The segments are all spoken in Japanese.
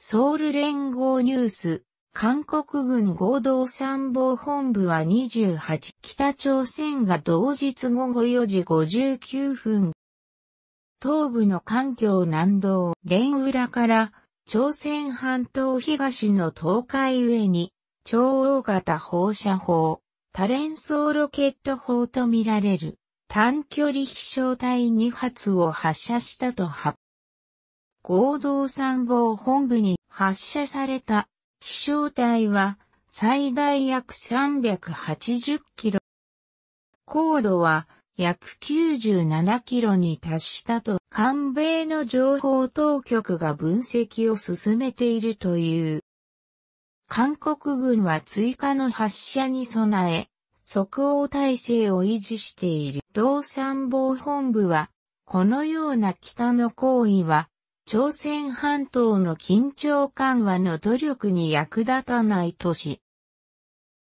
ソウル連合ニュース、韓国軍合同参謀本部は28、北朝鮮が同日午後4時59分、東部の環境南道、連裏から、朝鮮半島東の東海上に、超大型放射砲、多連装ロケット砲とみられる、短距離飛翔体2発を発射したと発合同参謀本部に発射された飛翔体は最大約380キロ。高度は約97キロに達したと韓米の情報当局が分析を進めているという。韓国軍は追加の発射に備え、即応体制を維持している。同参謀本部は、このような北の行為は、朝鮮半島の緊張緩和の努力に役立たない都市。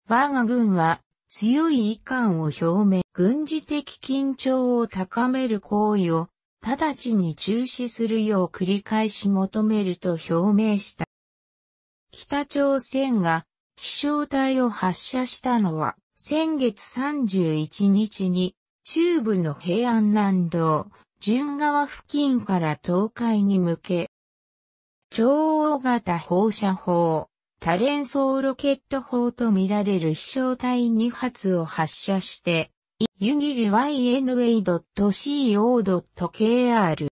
我が軍は強い遺憾を表明、軍事的緊張を高める行為を直ちに中止するよう繰り返し求めると表明した。北朝鮮が飛翔体を発射したのは先月31日に中部の平安南道順川付近から東海に向け、超大型放射砲、多連装ロケット砲とみられる飛翔体2発を発射して、ユニリ YNA.CO.KR